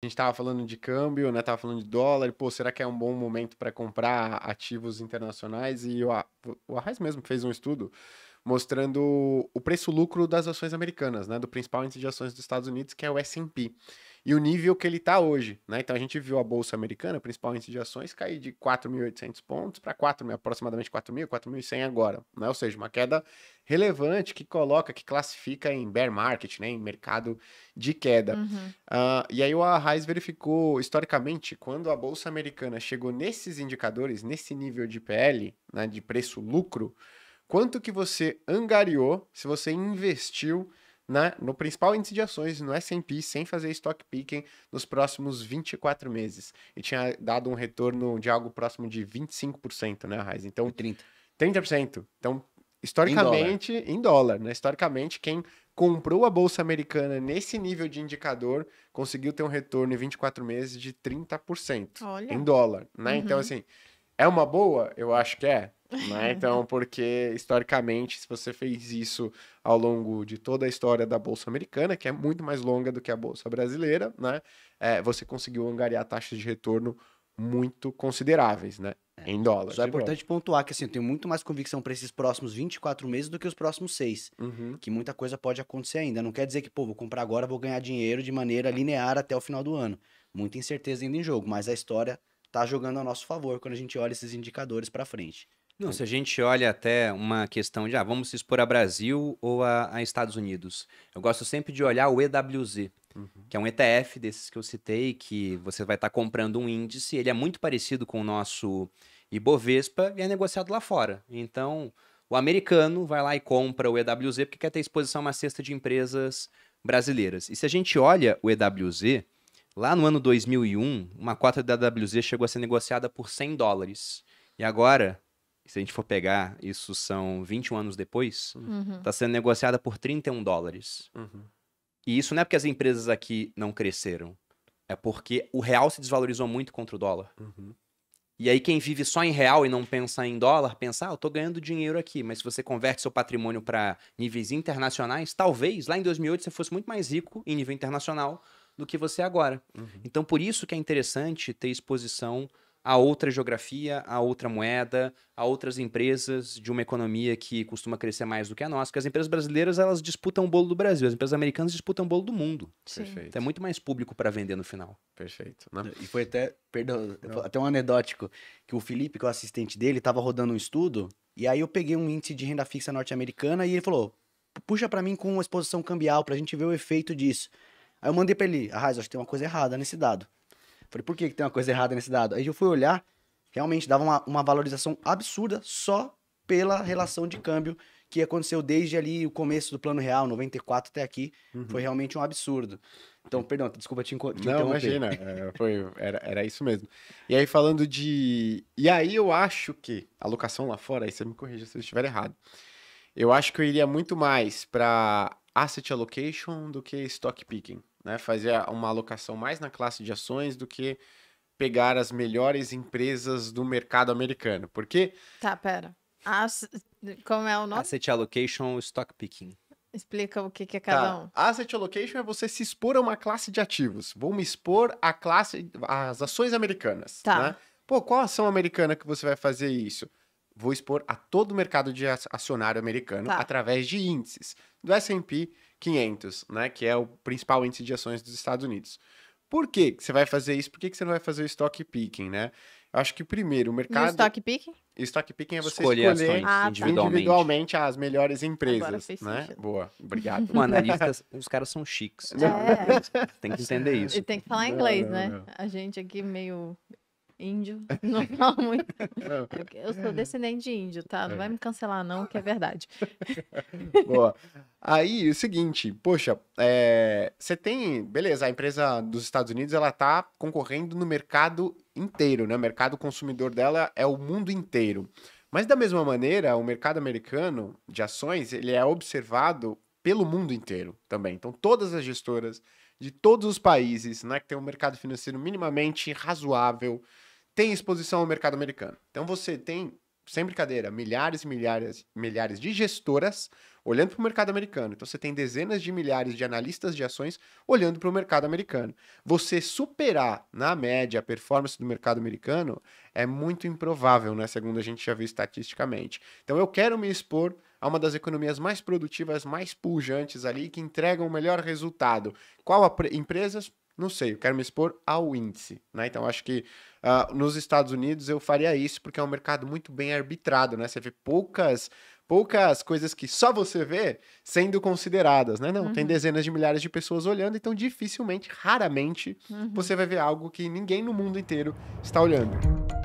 A gente estava falando de câmbio, né? Tava falando de dólar. Pô, será que é um bom momento para comprar ativos internacionais? E o, o Arraes mesmo fez um estudo mostrando o preço-lucro das ações americanas, né, do principal índice de ações dos Estados Unidos, que é o S&P, e o nível que ele está hoje. Né? Então a gente viu a Bolsa Americana, o principal índice de ações, cair de 4.800 pontos para 4, aproximadamente 4.000, 4.100 agora. Né? Ou seja, uma queda relevante que coloca, que classifica em bear market, né? em mercado de queda. Uhum. Uh, e aí o Arraes verificou, historicamente, quando a Bolsa Americana chegou nesses indicadores, nesse nível de PL, né, de preço-lucro, quanto que você angariou, se você investiu na, no principal índice de ações, no S&P, sem fazer stock picking nos próximos 24 meses. E tinha dado um retorno de algo próximo de 25%, né, Raiz? Então, 30%. 30%. Então, historicamente, em dólar. em dólar, né? Historicamente, quem comprou a bolsa americana nesse nível de indicador conseguiu ter um retorno em 24 meses de 30% Olha. em dólar, né? Então, uhum. Então, assim, é uma boa? Eu acho que é. Né? Então, porque historicamente, se você fez isso ao longo de toda a história da Bolsa Americana, que é muito mais longa do que a Bolsa Brasileira, né? É, você conseguiu angariar taxas de retorno muito consideráveis, né? É. Em dólares. Só é importante novo. pontuar que assim, eu tenho muito mais convicção para esses próximos 24 meses do que os próximos seis. Uhum. Que muita coisa pode acontecer ainda. Não quer dizer que, pô, vou comprar agora, vou ganhar dinheiro de maneira linear até o final do ano. Muita incerteza ainda em jogo, mas a história tá jogando a nosso favor quando a gente olha esses indicadores para frente. Não, é. se a gente olha até uma questão de, ah, vamos se expor a Brasil ou a, a Estados Unidos. Eu gosto sempre de olhar o EWZ, uhum. que é um ETF desses que eu citei, que você vai estar tá comprando um índice, ele é muito parecido com o nosso Ibovespa e é negociado lá fora. Então, o americano vai lá e compra o EWZ porque quer ter exposição a uma cesta de empresas brasileiras. E se a gente olha o EWZ, lá no ano 2001, uma cota da EWZ chegou a ser negociada por 100 dólares. E agora, se a gente for pegar, isso são 21 anos depois, está uhum. uhum. sendo negociada por 31 dólares. Uhum. E isso não é porque as empresas aqui não cresceram. É porque o real se desvalorizou muito contra o dólar. Uhum. E aí quem vive só em real e não pensa em dólar, pensa, ah, eu tô ganhando dinheiro aqui, mas se você converte seu patrimônio para níveis internacionais, talvez lá em 2008 você fosse muito mais rico em nível internacional do que você agora. Uhum. Então por isso que é interessante ter exposição a outra geografia, a outra moeda, a outras empresas de uma economia que costuma crescer mais do que a nossa. Porque as empresas brasileiras, elas disputam o bolo do Brasil, as empresas americanas disputam o bolo do mundo. Sim. Perfeito. Então é muito mais público para vender no final. Perfeito. Não? Né? E foi até, perdão, Não. até um anedótico, que o Felipe, que é o assistente dele, estava rodando um estudo, e aí eu peguei um índice de renda fixa norte-americana e ele falou, puxa para mim com uma exposição cambial para a gente ver o efeito disso. Aí eu mandei para ele, Arraiz, ah, acho que tem uma coisa errada nesse dado. Falei, por que, tem uma coisa errada nesse dado? Aí eu fui olhar, realmente dava uma, uma valorização absurda só pela relação de câmbio que aconteceu desde ali o começo do Plano Real, 94 até aqui. Uhum. Foi realmente um absurdo. Então, perdão, desculpa te, te Não, imagina, é, foi, era, era isso mesmo. E aí, falando de... E aí, eu acho que a locação lá fora, aí você me corrija se eu estiver errado, eu acho que eu iria muito mais para asset allocation do que stock picking né? fazer uma alocação mais na classe de ações do que pegar as melhores empresas do mercado americano. Porque. Tá, pera. As... Como é o nome? Asset Allocation Stock Picking. Explica o que, que é tá. cada tá. um. Asset allocation é você se expor a uma classe de ativos. Vou me expor à classe, às ações americanas. Tá. Né? Pô, qual ação americana que você vai fazer isso? vou expor a todo o mercado de acionário americano tá. através de índices do S&P 500, né, que é o principal índice de ações dos Estados Unidos. Por que você vai fazer isso? Por que você não vai fazer o stock picking, né? Eu acho que primeiro o mercado. o stock picking? Stock picking é você escolher, escolher ah, tá. individualmente. individualmente. as melhores empresas, né? Sentido. Boa, obrigado. Mano, analistas, os caras são chiques. É. Tem que entender isso. E tem que falar inglês, né? não, né? não. A gente aqui meio Índio. Não fala muito. Eu sou descendente de índio, tá? Não é. vai me cancelar, não, que é verdade. Boa. Aí, o seguinte, poxa, é, você tem. Beleza, a empresa dos Estados Unidos ela tá concorrendo no mercado inteiro, né? O mercado consumidor dela é o mundo inteiro. Mas da mesma maneira, o mercado americano de ações, ele é observado pelo mundo inteiro também. Então, todas as gestoras de todos os países, né, que tem um mercado financeiro minimamente razoável, tem exposição ao mercado americano. Então você tem, sem brincadeira, milhares e milhares, milhares de gestoras olhando para o mercado americano. Então você tem dezenas de milhares de analistas de ações olhando para o mercado americano. Você superar, na média, a performance do mercado americano é muito improvável, né? Segundo a gente já viu estatisticamente. Então eu quero me expor a uma das economias mais produtivas, mais pujantes ali, que entregam o melhor resultado. Qual a empresas? Não sei, eu quero me expor ao índice, né? Então acho que uh, nos Estados Unidos eu faria isso porque é um mercado muito bem arbitrado, né? Você vê poucas poucas coisas que só você vê sendo consideradas, né? Não, uhum. tem dezenas de milhares de pessoas olhando, então dificilmente, raramente, uhum. você vai ver algo que ninguém no mundo inteiro está olhando.